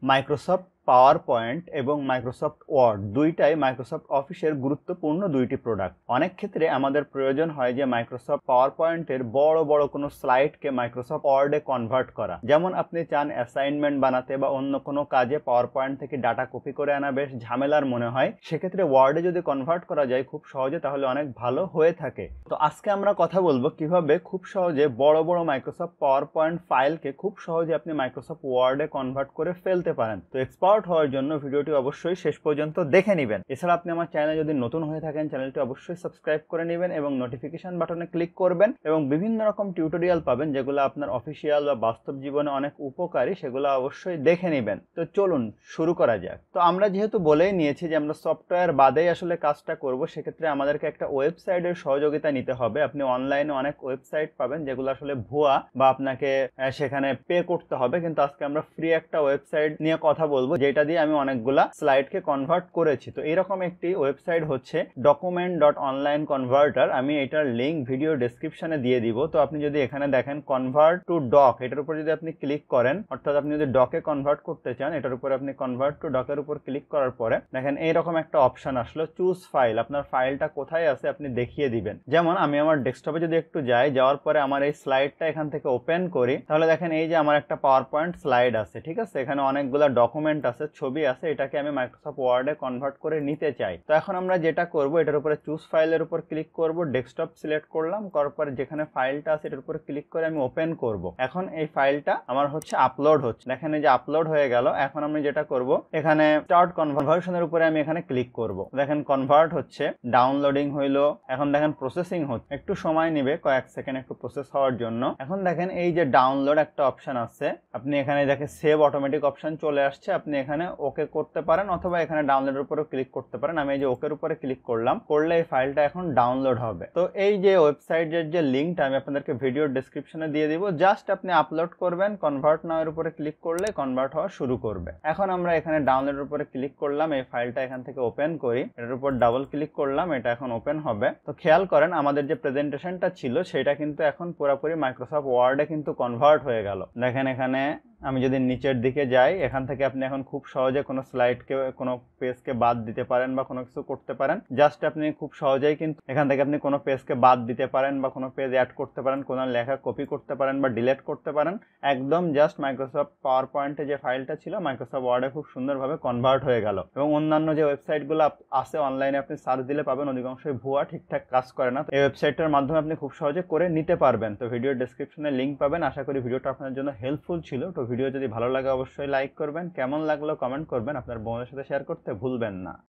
Microsoft PowerPoint এবং Microsoft word দুইটাই Microsoft অফিসের গুরুত্বপূর্ণ দুইটি প্রোডাক্ট অনেক ক্ষেত্রে আমাদের প্রয়োজন হয় যে মাইক্রোসফট পাওয়ার পয়েন্টের বড় বড় কোনো স্লাইডকে মাইক্রোসফট ওয়ার্ডে কনভার্ট করা যেমন আপনি চান অ্যাসাইনমেন্ট বানাতে বা অন্য কোনো কাজে পাওয়ার পয়েন্ট থেকে ডাটা কপি করে আনা বেশ ঝামেলার মনে হয় সেক্ষেত্রে ওয়ার্ডে যদি কনভার্ট করা যায় খুব সহজে তাহলে অনেক ভালো হয়ে থাকে তো আজকে আমরা কথা বলবো কিভাবে খুব সহজে বড় বড় মাইক্রোসফট পাওয়ার পয়েন্ট ফাইলকে খুব সহজে আপনি মাইক্রোসফট ওয়ার্ডে কনভার্ট করে ফেলতে পারেন তো এক্সপার্ট আউট হওয়ার জন্য ভিডিওটি অবশ্যই শেষ পর্যন্ত দেখে নেবেন এছাড়া আপনি আমার চ্যানেল যদি নতুন হয়ে থাকেন চ্যানেলটি অবশ্যই সাবস্ক্রাইব করে নেবেন এবং নোটিফিকেশন বাটনে ক্লিক করবেন এবং বিভিন্ন রকম টিউটোরিয়াল পাবেন যেগুলো আপনার অফিসিয়াল বা বাস্তব জীবনে অনেক উপকারী সেগুলো অবশ্যই দেখে নেবেন তো চলুন শুরু করা যাক তো আমরা যেহেতু বলেই নিয়েছি যে আমরা সফটওয়্যার বাদেই আসলে কাজটা করব সেক্ষেত্রে আমাদেরকে একটা ওয়েবসাইটের সহযোগিতা নিতে হবে আপনি অনলাইনে অনেক ওয়েবসাইট পাবেন যেগুলো আসলে ভুয়া বা আপনাকে সেখানে পে করতে হবে কিন্তু আজকে আমরা ফ্রি একটা ওয়েবসাইট নিয়ে কথা বলবো যে যেটা দিয়ে আমি অনেকগুলা স্লাইডকে কনভার্ট করেছি তো এরকম একটি ওয়েবসাইট হচ্ছে ডকুমেন্ট ডট অনলাইন কনভার্টার আমি এটার লিঙ্ক ভিডিও ডিসক্রিপশনে দিয়ে দিব তো আপনি যদি এখানে দেখেন কনভার্ট টু ডক এটার উপর যদি আপনি ক্লিক করেন অর্থাৎ আপনি যদি ডকে কনভার্ট করতে চান এটার উপর আপনি কনভার্ট টু ডকের উপর ক্লিক করার পরে দেখেন এইরকম একটা অপশন আসলো চুজ ফাইল আপনার ফাইলটা কোথায় আছে আপনি দেখিয়ে দিবেন যেমন আমি আমার ডেস্কটপে যদি একটু যাই যাওয়ার পরে আমার এই স্লাইডটা এখান থেকে ওপেন করি তাহলে দেখেন এই যে আমার একটা পাওয়ার পয়েন্ট স্লাইড আছে ঠিক আছে এখানে অনেকগুলো ডকুমেন্ট আছে ছবি আছে এটাকে আমি মাইক্রোসফট ওয়ার্ডে কনভার্ট করে নিতে চাই তো এখন আমরা যেটা করব এটার উপরে চুজ ফাইলের উপর ক্লিক করব ডেস্কটপ সিলেক্ট করলাম করার পর যেখানে ফাইলটা আছে এটার উপরে ক্লিক করে আমি ওপেন করব এখন এই ফাইলটা আমার হচ্ছে আপলোড হচ্ছে দেখেন যে আপলোড হয়ে গেল এখন আমি যেটা করব এখানে স্টার্ট কনভার্সনের উপরে আমি এখানে ক্লিক করব দেখেন কনভার্ট হচ্ছে ডাউনলোডিং হইল এখন দেখেন প্রসেসিং হচ্ছে একটু সময় নেবে কয়েক সেকেন্ড একটু প্রসেস হওয়ার জন্য এখন দেখেন এই যে ডাউনলোড একটা অপশন আছে আপনি এখানে দেখে সেভ অটোমেটিক অপশন চলে আসছে আপনি এখানে ওকে করতে পারেন অথবা এখানে ডাউনলোডের উপরে ক্লিক করতে পারেন আমি এই যে ওকের উপরে ক্লিক করলাম করলে এই ফাইলটা এখন ডাউনলোড হবে তো এই যে ওয়েবসাইটের যে লিঙ্কটা আমি আপনাদেরকে ভিডিও ডিসক্রিপশনে দিয়ে দিব জাস্ট আপনি আপলোড করবেন কনভার্ট এর উপরে ক্লিক করলে কনভার্ট হওয়া শুরু করবে এখন আমরা এখানে ডাউনলোডের উপরে ক্লিক করলাম এই ফাইলটা এখান থেকে ওপেন করি এটার উপর ডাবল ক্লিক করলাম এটা এখন ওপেন হবে তো খেয়াল করেন আমাদের যে প্রেজেন্টেশনটা ছিল সেটা কিন্তু এখন পুরোপুরি মাইক্রোসফট ওয়ার্ডে কিন্তু কনভার্ট হয়ে গেল দেখেন এখানে আমি যদি নিচের দিকে যাই এখান থেকে আপনি এখন খুব সহজে কোনো স্লাইডকে কোনো পেজকে বাদ দিতে পারেন বা কোনো কিছু করতে পারেন জাস্ট আপনি খুব সহজেই কিন্তু এখান থেকে আপনি কোনো পেজকে বাদ দিতে পারেন বা কোনো পেজ অ্যাড করতে পারেন কোনো লেখা কপি করতে পারেন বা ডিলেট করতে পারেন একদম জাস্ট মাইক্রোসফট পাওয়ার পয়েন্টে যে ফাইলটা ছিল মাইক্রোসফট ওয়ার্ডে খুব সুন্দরভাবে কনভার্ট হয়ে গেল এবং অন্যান্য যে ওয়েবসাইটগুলো আছে অনলাইনে আপনি সার্চ দিলে পাবেন অধিকাংশই ভুয়া ঠিকঠাক কাজ করে না এই ওয়েবসাইটটার মাধ্যমে আপনি খুব সহজে করে নিতে পারবেন তো ভিডিও ডিসক্রিপশনে লিঙ্ক পাবেন আশা করি ভিডিওটা আপনার জন্য হেল্পফুল ছিল তো ভিডিও যদি ভালো লাগে অবশ্যই লাইক করবেন কেমন লাগলো কমেন্ট করবেন আপনার বন্ধুদের সাথে শেয়ার করতে ভুলবেন না